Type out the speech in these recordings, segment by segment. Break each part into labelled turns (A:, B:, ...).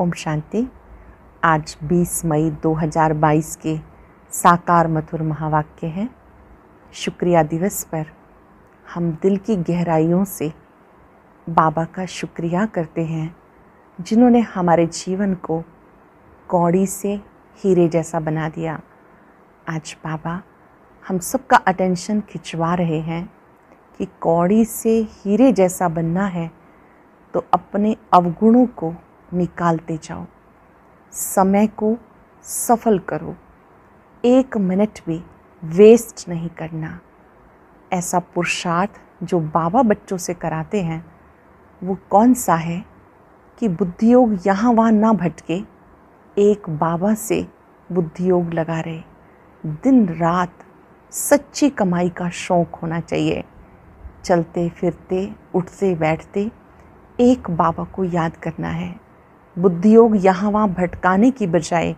A: ओम शांति आज 20 मई 2022 के साकार मथुर महावाक्य हैं शुक्रिया दिवस पर हम दिल की गहराइयों से बाबा का शुक्रिया करते हैं जिन्होंने हमारे जीवन को कौड़ी से हीरे जैसा बना दिया आज बाबा हम सबका अटेंशन खिंचवा रहे हैं कि कौड़ी से हीरे जैसा बनना है तो अपने अवगुणों को निकालते जाओ समय को सफल करो एक मिनट भी वेस्ट नहीं करना ऐसा पुरुषार्थ जो बाबा बच्चों से कराते हैं वो कौन सा है कि बुद्धियोग यहाँ वहाँ ना भटके एक बाबा से बुद्धियोग लगा रहे दिन रात सच्ची कमाई का शौक होना चाहिए चलते फिरते उठते बैठते एक बाबा को याद करना है बुद्धियोग यहाँ वहाँ भटकाने की बजाय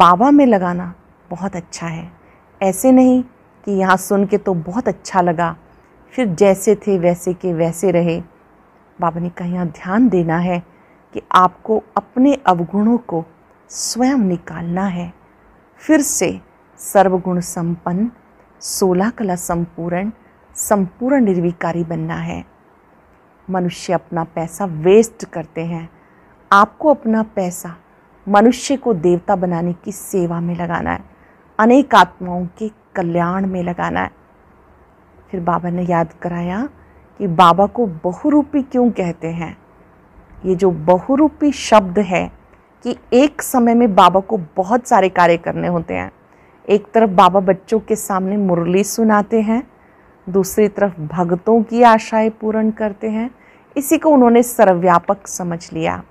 A: बाबा में लगाना बहुत अच्छा है ऐसे नहीं कि यहाँ सुन के तो बहुत अच्छा लगा फिर जैसे थे वैसे के वैसे रहे बाबा ने कहा यहाँ ध्यान देना है कि आपको अपने अवगुणों को स्वयं निकालना है फिर से सर्वगुण संपन्न सोलह कला संपूर्ण संपूर्ण निर्विकारी बनना है मनुष्य अपना पैसा वेस्ट करते हैं आपको अपना पैसा मनुष्य को देवता बनाने की सेवा में लगाना है अनेक आत्माओं के कल्याण में लगाना है फिर बाबा ने याद कराया कि बाबा को बहुरूपी क्यों कहते हैं ये जो बहुरूपी शब्द है कि एक समय में बाबा को बहुत सारे कार्य करने होते हैं एक तरफ बाबा बच्चों के सामने मुरली सुनाते हैं दूसरी तरफ भगतों की आशाएं पूर्ण करते हैं इसी को उन्होंने सर्वव्यापक समझ लिया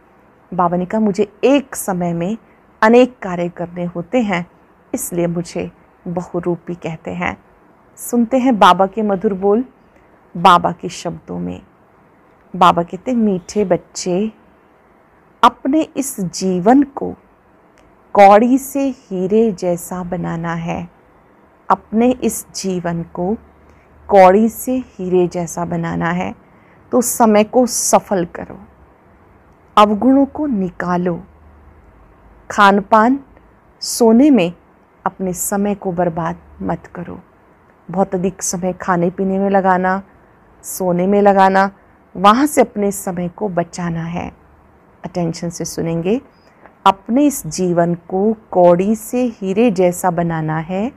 A: बाबा ने कहा मुझे एक समय में अनेक कार्य करने होते हैं इसलिए मुझे बहुरूपी कहते हैं सुनते हैं बाबा के मधुर बोल बाबा के शब्दों में बाबा कहते मीठे बच्चे अपने इस जीवन को कौड़ी से हीरे जैसा बनाना है अपने इस जीवन को कौड़ी से हीरे जैसा बनाना है तो समय को सफल करो अवगुणों को निकालो खान पान सोने में अपने समय को बर्बाद मत करो बहुत अधिक समय खाने पीने में लगाना सोने में लगाना वहाँ से अपने समय को बचाना है अटेंशन से सुनेंगे अपने इस जीवन को कौड़ी से हीरे जैसा बनाना है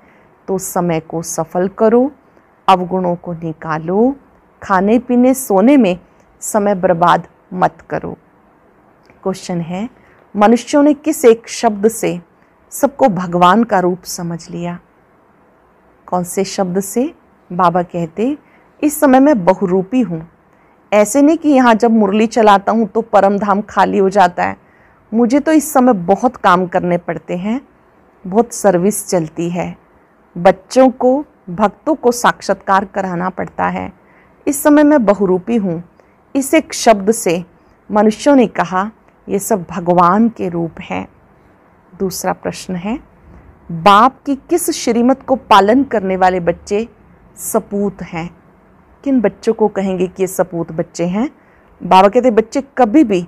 A: तो समय को सफल करो अवगुणों को निकालो खाने पीने सोने में समय बर्बाद मत करो क्वेश्चन है मनुष्यों ने किस एक शब्द से सबको भगवान का रूप समझ लिया कौन से शब्द से बाबा कहते इस समय मैं बहुरूपी हूँ ऐसे नहीं कि यहाँ जब मुरली चलाता हूँ तो परम धाम खाली हो जाता है मुझे तो इस समय बहुत काम करने पड़ते हैं बहुत सर्विस चलती है बच्चों को भक्तों को साक्षात्कार कराना पड़ता है इस समय मैं बहुरूपी हूँ इस एक शब्द से मनुष्यों ने कहा ये सब भगवान के रूप हैं दूसरा प्रश्न है बाप की किस श्रीमत को पालन करने वाले बच्चे सपूत हैं किन बच्चों को कहेंगे कि ये सपूत बच्चे हैं बाबा कहते बच्चे कभी भी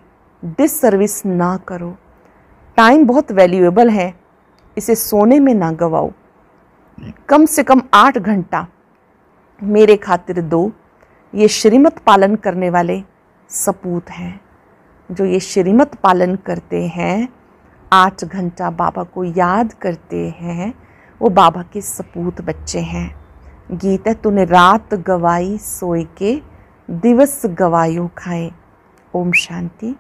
A: डिससर्विस ना करो टाइम बहुत वैल्यूएबल है इसे सोने में ना गवाओ कम से कम आठ घंटा मेरे खातिर दो ये श्रीमत पालन करने वाले सपूत हैं जो ये श्रीमत पालन करते हैं आठ घंटा बाबा को याद करते हैं वो बाबा के सपूत बच्चे हैं गीत है तूने रात गवाई सोए के दिवस गवायो खाए ओम शांति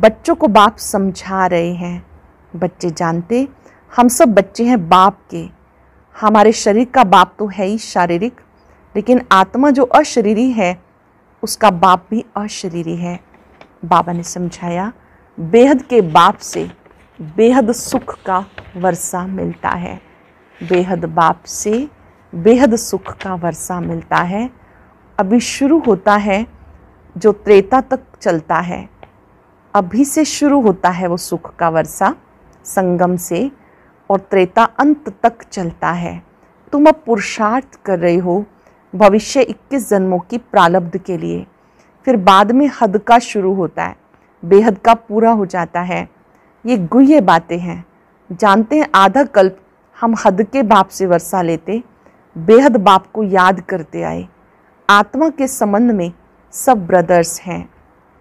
A: बच्चों को बाप समझा रहे हैं बच्चे जानते हम सब बच्चे हैं बाप के हमारे शरीर का बाप तो है ही शारीरिक लेकिन आत्मा जो अशरीरी है उसका बाप भी अशरीरी है बाबा ने समझाया बेहद के बाप से बेहद सुख का वर्षा मिलता है बेहद बाप से बेहद सुख का वर्षा मिलता है अभी शुरू होता है जो त्रेता तक चलता है अभी से शुरू होता है वो सुख का वर्षा संगम से और त्रेता अंत तक चलता है तुम अब पुरुषार्थ कर रहे हो भविष्य 21 जन्मों की प्रालब्ध के लिए फिर बाद में हद का शुरू होता है बेहद का पूरा हो जाता है ये गुह्य बातें हैं जानते हैं आधा कल्प हम हद के बाप से वर्षा लेते बेहद बाप को याद करते आए आत्मा के संबंध में सब ब्रदर्स हैं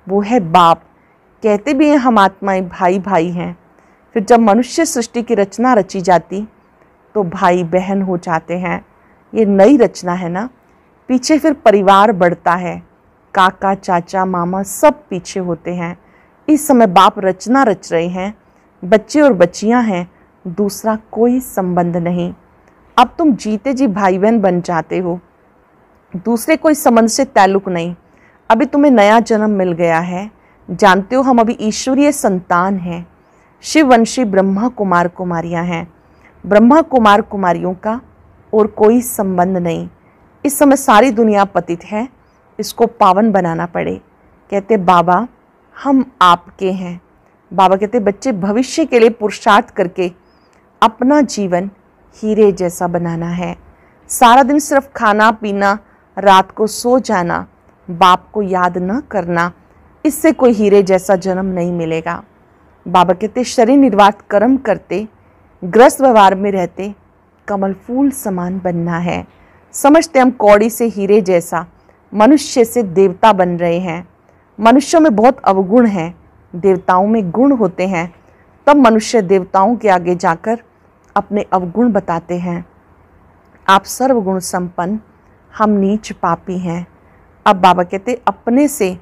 A: वो है बाप कहते भी हैं हम आत्माएं भाई भाई हैं फिर जब मनुष्य सृष्टि की रचना रची जाती तो भाई बहन हो जाते हैं ये नई रचना है ना पीछे फिर परिवार बढ़ता है काका चाचा मामा सब पीछे होते हैं इस समय बाप रचना रच रहे हैं बच्चे और बच्चियां हैं दूसरा कोई संबंध नहीं अब तुम जीते जी भाई बहन बन जाते हो दूसरे कोई संबंध से ताल्लुक नहीं अभी तुम्हें नया जन्म मिल गया है जानते हो हम अभी ईश्वरीय संतान हैं शिववंशी ब्रह्मा कुमार कुमारियां हैं ब्रह्मा कुमार कुमारियों का और कोई संबंध नहीं इस समय सारी दुनिया पतित है इसको पावन बनाना पड़े कहते बाबा हम आपके हैं बाबा कहते बच्चे भविष्य के लिए पुरुषार्थ करके अपना जीवन हीरे जैसा बनाना है सारा दिन सिर्फ खाना पीना रात को सो जाना बाप को याद न करना इससे कोई हीरे जैसा जन्म नहीं मिलेगा बाबा कहते शरीर निर्वात कर्म करते ग्रस्त व्यवहार में रहते कमल फूल समान बनना है समझते हम कौड़ी से हीरे जैसा मनुष्य से देवता बन रहे हैं मनुष्यों में बहुत अवगुण हैं देवताओं में गुण होते हैं तब मनुष्य देवताओं के आगे जाकर अपने अवगुण बताते हैं आप सर्वगुण संपन्न हम नीच पापी हैं अब बाबा कहते अपने से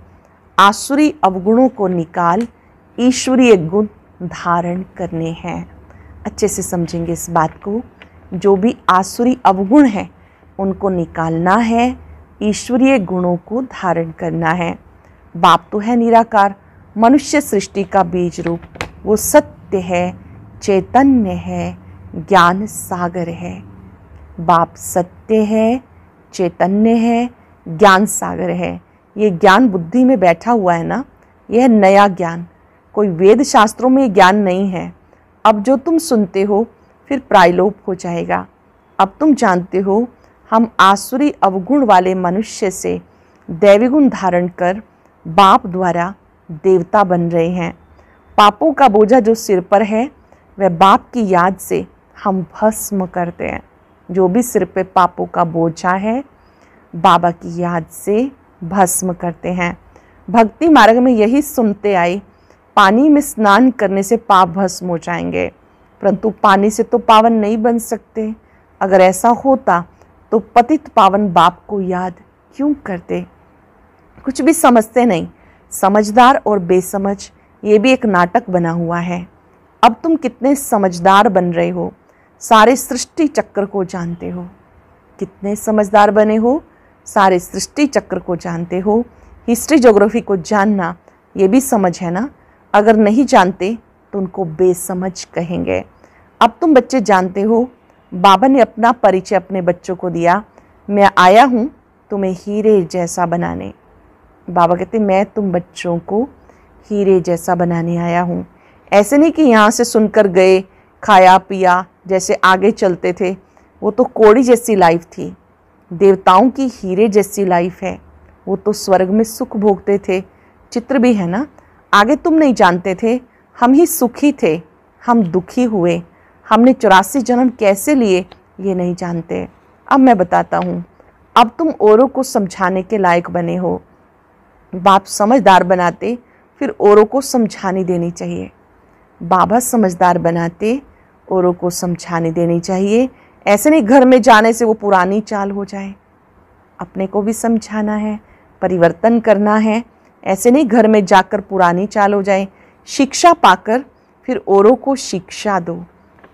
A: आसुरी अवगुणों को निकाल ईश्वरीय गुण धारण करने हैं अच्छे से समझेंगे इस बात को जो भी आसुरी अवगुण हैं उनको निकालना है ईश्वरीय गुणों को धारण करना है बाप तो है निराकार मनुष्य सृष्टि का बीज रूप वो सत्य है चैतन्य है ज्ञान सागर है बाप सत्य है चैतन्य है ज्ञान सागर है ये ज्ञान बुद्धि में बैठा हुआ है ना यह नया ज्ञान कोई वेद शास्त्रों में ज्ञान नहीं है अब जो तुम सुनते हो फिर प्रायलोप हो जाएगा अब तुम जानते हो हम आसुरी अवगुण वाले मनुष्य से दैवी गुण धारण कर बाप द्वारा देवता बन रहे हैं पापों का बोझा जो सिर पर है वह बाप की याद से हम भस्म करते हैं जो भी सिर पे पापों का बोझा है बाबा की याद से भस्म करते हैं भक्ति मार्ग में यही सुनते आए पानी में स्नान करने से पाप भस्म हो जाएंगे परंतु पानी से तो पावन नहीं बन सकते अगर ऐसा होता तो पतित पावन बाप को याद क्यों करते कुछ भी समझते नहीं समझदार और बेसमझ ये भी एक नाटक बना हुआ है अब तुम कितने समझदार बन रहे हो सारे सृष्टि चक्र को जानते हो कितने समझदार बने हो सारे सृष्टि चक्र को जानते हो हिस्ट्री जोग्राफी को जानना ये भी समझ है ना अगर नहीं जानते तो उनको बेसमझ कहेंगे अब तुम बच्चे जानते हो बाबा ने अपना परिचय अपने बच्चों को दिया मैं आया हूँ तुम्हें हीरे जैसा बनाने बाबा कहते मैं तुम बच्चों को हीरे जैसा बनाने आया हूँ ऐसे नहीं कि यहाँ से सुनकर गए खाया पिया जैसे आगे चलते थे वो तो कोड़ी जैसी लाइफ थी देवताओं की हीरे जैसी लाइफ है वो तो स्वर्ग में सुख भोगते थे चित्र भी है ना आगे तुम नहीं जानते थे हम ही सुखी थे हम दुखी हुए हमने चौरासी जन्म कैसे लिए ये नहीं जानते अब मैं बताता हूँ अब तुम औरों को समझाने के लायक बने हो बाप समझदार बनाते फिर औरों को समझाने देनी चाहिए बाबा समझदार बनाते औरों को समझाने देनी चाहिए ऐसे नहीं घर में जाने से वो पुरानी चाल हो जाए अपने को भी समझाना है परिवर्तन करना है ऐसे नहीं घर में जाकर पुरानी चाल हो जाए शिक्षा पाकर फिर औरों को शिक्षा दो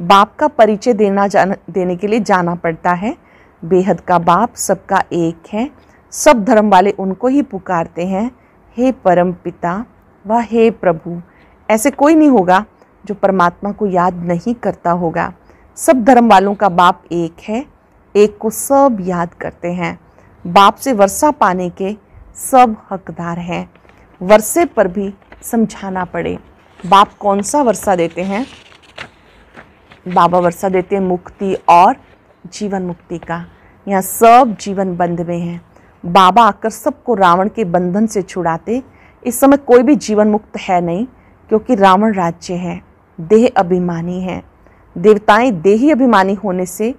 A: बाप का परिचय देना जान देने के लिए जाना पड़ता है बेहद का बाप सबका एक है सब धर्म वाले उनको ही पुकारते हैं हे परम पिता व हे प्रभु ऐसे कोई नहीं होगा जो परमात्मा को याद नहीं करता होगा सब धर्म वालों का बाप एक है एक को सब याद करते हैं बाप से वर्षा पाने के सब हकदार हैं वर्षे पर भी समझाना पड़े बाप कौन सा वर्षा देते हैं बाबा वर्षा देते हैं मुक्ति और जीवन मुक्ति का यहाँ सब जीवन बंध में हैं बाबा आकर सबको रावण के बंधन से छुड़ाते इस समय कोई भी जीवन मुक्त है नहीं क्योंकि रावण राज्य है देह अभिमानी है देवताएं देही अभिमानी होने से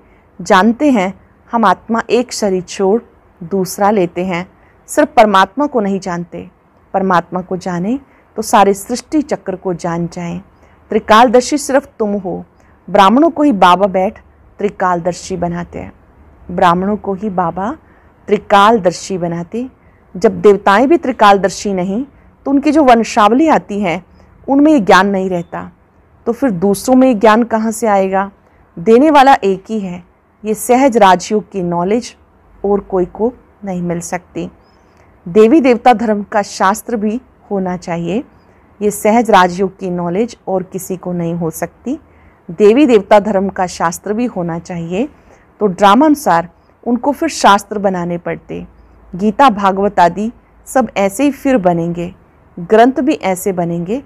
A: जानते हैं हम आत्मा एक शरीर छोड़ दूसरा लेते हैं सिर्फ परमात्मा को नहीं जानते परमात्मा को जाने तो सारे सृष्टि चक्र को जान जाएं त्रिकालदर्शी सिर्फ तुम हो ब्राह्मणों को ही बाबा बैठ त्रिकालदर्शी बनाते हैं ब्राह्मणों को ही बाबा त्रिकालदर्शी बनाते जब देवताएं भी त्रिकालदर्शी नहीं तो उनकी जो वंशावली आती है उनमें ये ज्ञान नहीं रहता तो फिर दूसरों में ये ज्ञान कहाँ से आएगा देने वाला एक ही है ये सहज राजयोग की नॉलेज और कोई को नहीं मिल सकती देवी देवता धर्म का शास्त्र भी होना चाहिए ये सहज राजयोग की नॉलेज और किसी को नहीं हो सकती देवी देवता धर्म का शास्त्र भी होना चाहिए तो ड्रामानुसार उनको फिर शास्त्र बनाने पड़ते गीता भागवत आदि सब ऐसे ही फिर बनेंगे ग्रंथ भी ऐसे बनेंगे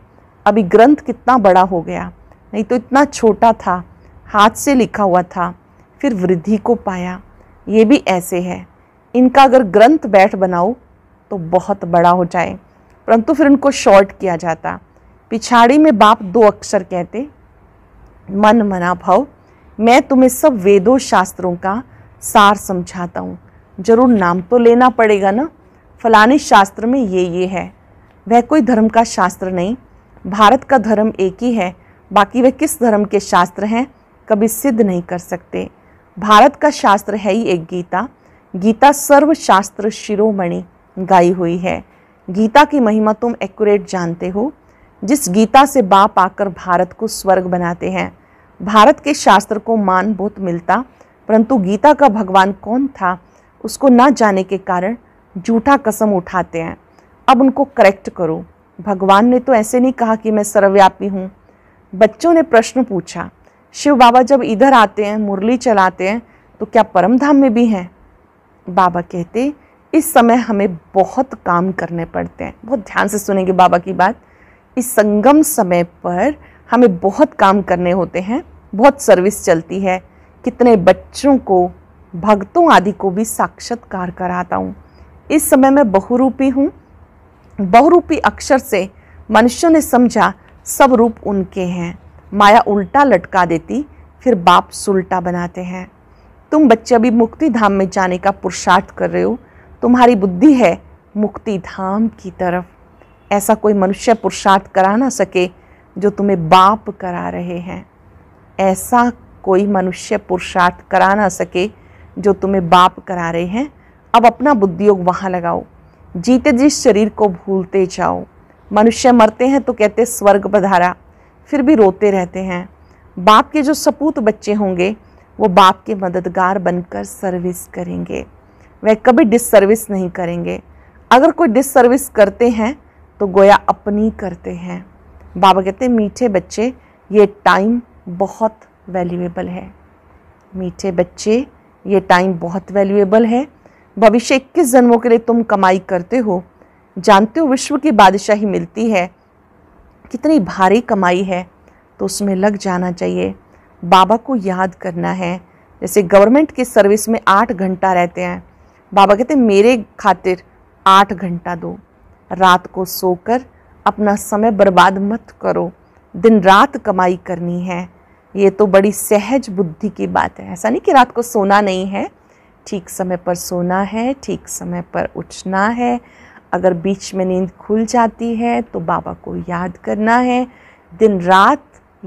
A: अभी ग्रंथ कितना बड़ा हो गया नहीं तो इतना छोटा था हाथ से लिखा हुआ था फिर वृद्धि को पाया ये भी ऐसे है इनका अगर ग्रंथ बैठ बनाओ तो बहुत बड़ा हो जाए परंतु फिर उनको शॉर्ट किया जाता पिछाड़ी में बाप दो अक्षर कहते मन मना भाव मैं तुम्हें सब वेदों शास्त्रों का सार समझाता हूँ जरूर नाम तो लेना पड़ेगा ना फलाने शास्त्र में ये ये है वह कोई धर्म का शास्त्र नहीं भारत का धर्म एक ही है बाकी वह किस धर्म के शास्त्र हैं कभी सिद्ध नहीं कर सकते भारत का शास्त्र है ही एक गीता गीता सर्वशास्त्र शिरोमणि गाई हुई है गीता की महिमा तुम एक्यूरेट जानते हो जिस गीता से बाप आकर भारत को स्वर्ग बनाते हैं भारत के शास्त्र को मान बहुत मिलता परंतु गीता का भगवान कौन था उसको ना जाने के कारण झूठा कसम उठाते हैं अब उनको करेक्ट करो भगवान ने तो ऐसे नहीं कहा कि मैं सर्वव्यापी हूँ बच्चों ने प्रश्न पूछा शिव बाबा जब इधर आते हैं मुरली चलाते हैं तो क्या परम धाम में भी हैं बाबा कहते इस समय हमें बहुत काम करने पड़ते हैं बहुत ध्यान से सुनेंगे बाबा की बात इस संगम समय पर हमें बहुत काम करने होते हैं बहुत सर्विस चलती है कितने बच्चों को भक्तों आदि को भी साक्षात्कार कराता हूँ इस समय मैं बहुरूपी हूँ बहुरूपी अक्षर से मनुष्यों ने समझा सब रूप उनके हैं माया उल्टा लटका देती फिर बाप सुल्टा बनाते हैं तुम बच्चे अभी मुक्ति धाम में जाने का पुरुषार्थ कर रहे हो तुम्हारी बुद्धि है मुक्ति धाम की तरफ ऐसा कोई मनुष्य पुरुषार्थ करा ना सके जो तुम्हें बाप करा रहे हैं ऐसा कोई मनुष्य पुरुषार्थ करा ना सके जो तुम्हें बाप करा रहे हैं अब अपना बुद्धियोग वहाँ लगाओ जीते जी शरीर को भूलते जाओ मनुष्य मरते हैं तो कहते स्वर्ग बधारा फिर भी रोते रहते हैं बाप के जो सपूत बच्चे होंगे वो बाप के मददगार बनकर सर्विस करेंगे वह कभी डिससर्विस नहीं करेंगे अगर कोई डिससर्विस करते हैं तो गोया अपनी करते हैं बाबा कहते हैं मीठे बच्चे ये टाइम बहुत वैल्यूएबल है मीठे बच्चे ये टाइम बहुत वैल्यूएबल है भविष्य इक्कीस जन्मों के लिए तुम कमाई करते हो जानते हो विश्व की बादशाही मिलती है कितनी भारी कमाई है तो उसमें लग जाना चाहिए बाबा को याद करना है जैसे गवर्नमेंट की सर्विस में आठ घंटा रहते हैं बाबा कहते मेरे खातिर आठ घंटा दो रात को सोकर अपना समय बर्बाद मत करो दिन रात कमाई करनी है ये तो बड़ी सहज बुद्धि की बात है ऐसा नहीं कि रात को सोना नहीं है ठीक समय पर सोना है ठीक समय पर उठना है अगर बीच में नींद खुल जाती है तो बाबा को याद करना है दिन रात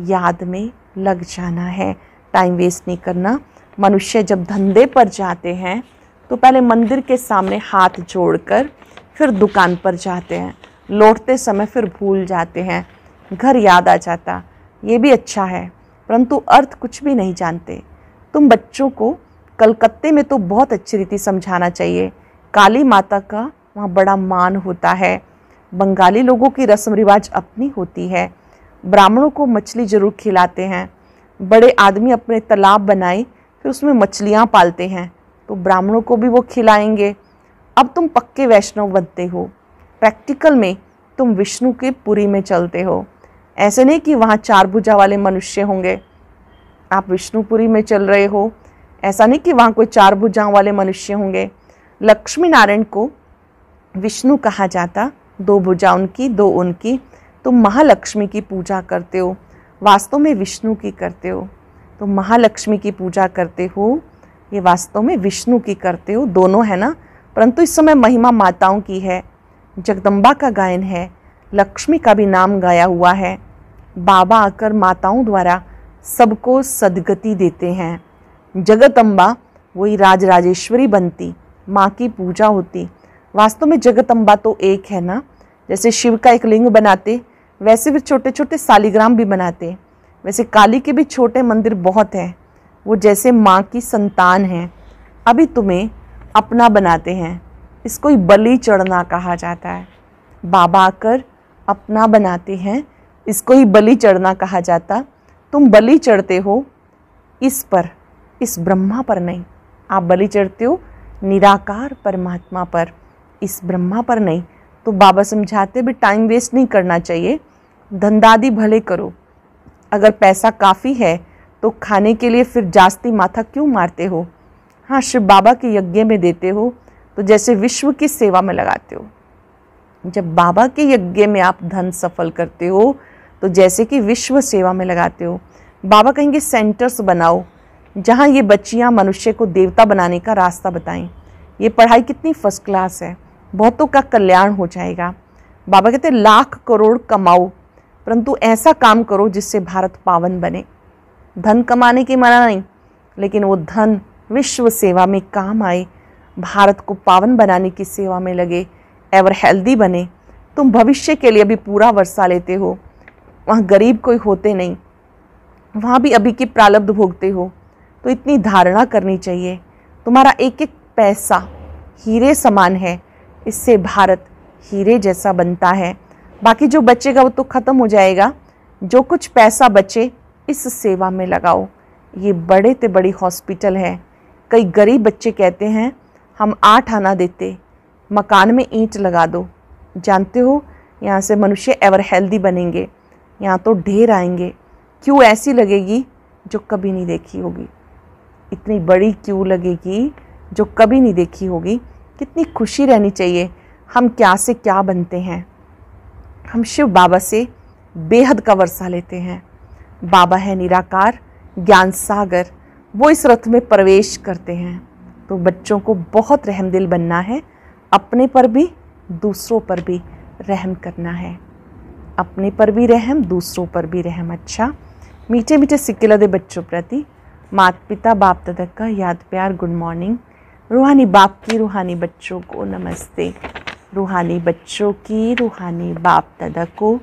A: याद में लग जाना है टाइम वेस्ट नहीं करना मनुष्य जब धंधे पर जाते हैं तो पहले मंदिर के सामने हाथ जोड़कर फिर दुकान पर जाते हैं लौटते समय फिर भूल जाते हैं घर याद आ जाता ये भी अच्छा है परंतु अर्थ कुछ भी नहीं जानते तुम बच्चों को कलकत्ते में तो बहुत अच्छी रीति समझाना चाहिए काली माता का वहाँ बड़ा मान होता है बंगाली लोगों की रस्म रिवाज अपनी होती है ब्राह्मणों को मछली जरूर खिलाते हैं बड़े आदमी अपने तालाब बनाए फिर उसमें मछलियाँ पालते हैं तो ब्राह्मणों को भी वो खिलाएंगे अब तुम पक्के वैष्णव बनते हो प्रैक्टिकल में तुम विष्णु के पुरी में चलते हो ऐसे नहीं कि वहाँ चार भुजा वाले मनुष्य होंगे आप विष्णुपुरी में चल रहे हो ऐसा नहीं कि वहाँ कोई चार भुजाओं वाले मनुष्य होंगे लक्ष्मी नारायण को विष्णु कहा जाता दो भुजा उनकी दो उनकी तुम महालक्ष्मी की पूजा करते हो वास्तव में विष्णु की करते हो तुम महालक्ष्मी की पूजा करते हो ये वास्तव में विष्णु की करते हो दोनों है ना परंतु इस समय महिमा माताओं की है जगदम्बा का गायन है लक्ष्मी का भी नाम गाया हुआ है बाबा आकर माताओं द्वारा सबको सदगति देते हैं जगदम्बा वही राज राजेश्वरी बनती माँ की पूजा होती वास्तव में जगतम्बा तो एक है ना जैसे शिव का एक लिंग बनाते वैसे भी छोटे छोटे सालिग्राम भी बनाते वैसे काली के भी छोटे मंदिर बहुत हैं वो जैसे माँ की संतान हैं अभी तुम्हें अपना बनाते हैं इसको बलि चढ़ना कहा जाता है बाबा आकर अपना बनाते हैं इसको ही बलि चढ़ना कहा जाता तुम बलि चढ़ते हो इस पर इस ब्रह्मा पर नहीं आप बलि चढ़ते हो निराकार परमात्मा पर इस ब्रह्मा पर नहीं तो बाबा समझाते भी टाइम वेस्ट नहीं करना चाहिए धंधादी भले करो अगर पैसा काफ़ी है तो खाने के लिए फिर जास्ती माथा क्यों मारते हो हाँ शिव बाबा के यज्ञ में देते हो तो जैसे विश्व की सेवा में लगाते हो जब बाबा के यज्ञ में आप धन सफल करते हो तो जैसे कि विश्व सेवा में लगाते हो बाबा कहेंगे सेंटर्स बनाओ जहाँ ये बच्चियाँ मनुष्य को देवता बनाने का रास्ता बताएं ये पढ़ाई कितनी फर्स्ट क्लास है बहुतों का कल्याण हो जाएगा बाबा कहते लाख करोड़ कमाओ परंतु ऐसा काम करो जिससे भारत पावन बने धन कमाने की मना नहीं लेकिन वो धन विश्व सेवा में काम आए भारत को पावन बनाने की सेवा में लगे एवर हेल्दी बने तुम भविष्य के लिए भी पूरा वर्षा लेते हो वहाँ गरीब कोई होते नहीं वहाँ भी अभी के प्रालब्ध भोगते हो तो इतनी धारणा करनी चाहिए तुम्हारा एक एक पैसा हीरे समान है इससे भारत हीरे जैसा बनता है बाकी जो बचेगा वो तो ख़त्म हो जाएगा जो कुछ पैसा बचे इस सेवा में लगाओ ये बड़े से बड़ी हॉस्पिटल है कई गरीब बच्चे कहते हैं हम आठ आना देते मकान में ईंट लगा दो जानते हो यहाँ से मनुष्य एवर हेल्दी बनेंगे यहाँ तो ढेर आएंगे क्यों ऐसी लगेगी जो कभी नहीं देखी होगी इतनी बड़ी क्यों लगेगी जो कभी नहीं देखी होगी कितनी खुशी रहनी चाहिए हम क्या से क्या बनते हैं हम शिव बाबा से बेहद का वर्षा लेते हैं बाबा है निराकार ज्ञान सागर वो इस रथ में प्रवेश करते हैं तो बच्चों को बहुत रहम दिल बनना है अपने पर भी दूसरों पर भी रहम करना है अपने पर भी रहम दूसरों पर भी रहम अच्छा मीठे मीठे सिक्के लदे बच्चों प्रति माता पिता बाप तदक का याद प्यार गुड मॉर्निंग रूहानी बाप की रूहानी बच्चों को नमस्ते रूहानी बच्चों की रूहानी बाप तदक को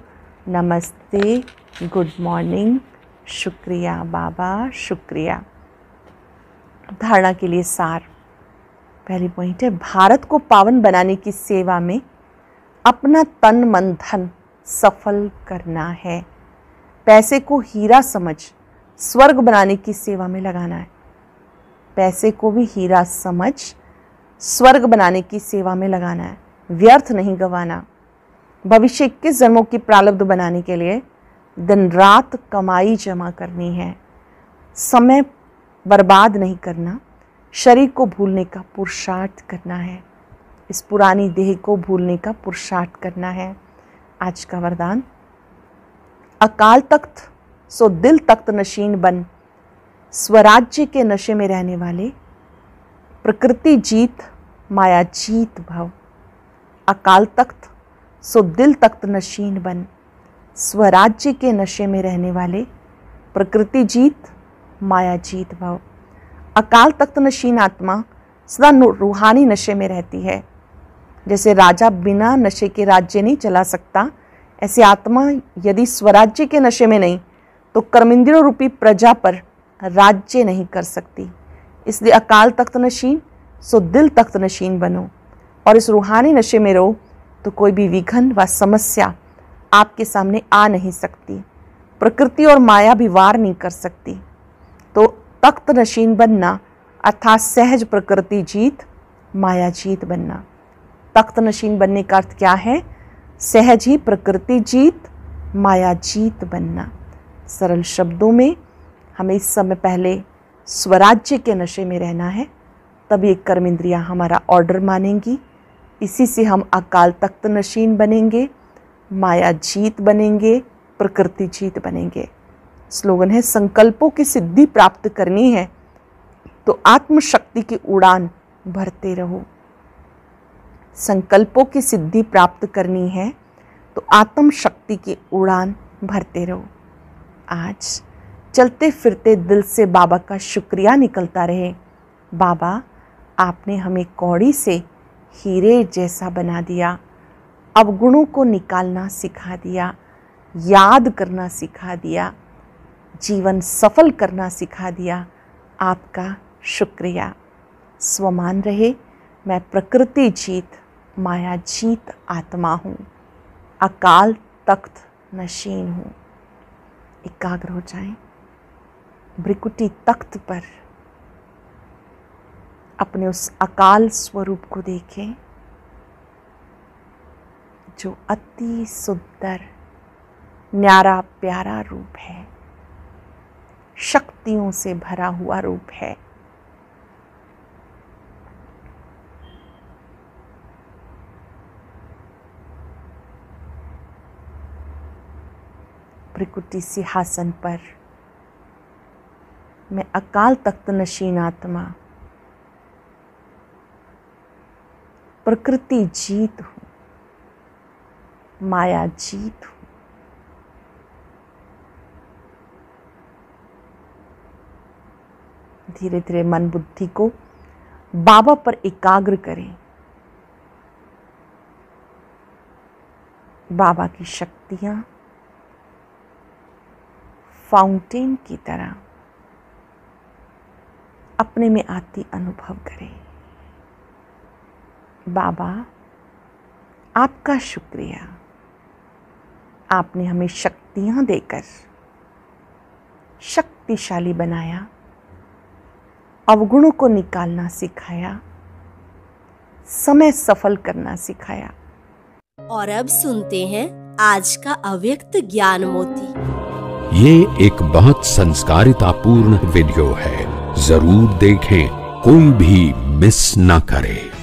A: नमस्ते गुड मॉर्निंग शुक्रिया बाबा शुक्रिया धारणा के लिए सार पहली पॉइंट है भारत को पावन बनाने की सेवा में अपना तन मन धन सफल करना है पैसे को हीरा समझ स्वर्ग बनाने की सेवा में लगाना है पैसे को भी हीरा समझ स्वर्ग बनाने की सेवा में लगाना है व्यर्थ नहीं गंवाना भविष्य के जन्मों की प्रालब्ध बनाने के लिए दिन रात कमाई जमा करनी है समय बर्बाद नहीं करना शरीर को भूलने का पुरुषार्थ करना है इस पुरानी देह को भूलने का पुरुषार्थ करना है आज का वरदान अकाल तख्त सो दिल तख्त नशीन बन स्वराज्य के नशे में रहने वाले प्रकृति जीत माया जीत भव अकाल तख्त सो दिल तख्त नशीन बन स्वराज्य के नशे में रहने वाले प्रकृति जीत माया जीत भव अकाल तख्त नशीन आत्मा सदा रूहानी नशे में रहती है जैसे राजा बिना नशे के राज्य नहीं चला सकता ऐसे आत्मा यदि स्वराज्य के नशे में नहीं तो कर्मिंद्रियों रूपी प्रजा पर राज्य नहीं कर सकती इसलिए अकाल तख्त नशीन सो दिल तख्त नशीन बनो और इस रूहानी नशे में रहो तो कोई भी विघन व समस्या आपके सामने आ नहीं सकती प्रकृति और माया भी वार नहीं कर सकती तो तख्त नशीन बनना अर्थात सहज प्रकृति जीत माया जीत बनना तख्त नशीन बनने का अर्थ क्या है सहज ही प्रकृति जीत माया जीत बनना सरल शब्दों में हमें इस समय पहले स्वराज्य के नशे में रहना है तब ये कर्म इंद्रियाँ हमारा ऑर्डर मानेंगी इसी से हम अकाल तख्त नशीन बनेंगे माया जीत बनेंगे प्रकृति जीत बनेंगे स्लोगन है संकल्पों की सिद्धि प्राप्त करनी है तो आत्मशक्ति की उड़ान भरते रहो संकल्पों की सिद्धि प्राप्त करनी है तो आत्मशक्ति की उड़ान भरते रहो आज चलते फिरते दिल से बाबा का शुक्रिया निकलता रहे बाबा आपने हमें कौड़ी से हीरे जैसा बना दिया अवगुणों को निकालना सिखा दिया याद करना सिखा दिया जीवन सफल करना सिखा दिया आपका शुक्रिया स्वमान रहे मैं प्रकृति जीत माया जीत आत्मा हूँ अकाल तख्त नशीन हूँ एकाग्र हो जाए ब्रिकुटी तख्त पर अपने उस अकाल स्वरूप को देखें जो अति सुंदर न्यारा प्यारा रूप है शक्तियों से भरा हुआ रूप है प्रकृति सिंहासन पर मैं अकाल तख्त नशीन आत्मा प्रकृति जीत हूँ माया जीत हूँ धीरे धीरे मन बुद्धि को बाबा पर एकाग्र करें बाबा की शक्तियाँ फाउंटेन की तरह अपने में आती अनुभव करें बाबा आपका शुक्रिया आपने हमें शक्तियाँ देकर शक्तिशाली बनाया अवगुणों को निकालना सिखाया समय सफल करना सिखाया और अब सुनते हैं आज का अव्यक्त ज्ञान मोती ये एक बहुत संस्कारिता पूर्ण वीडियो है जरूर देखें कोई भी मिस ना करे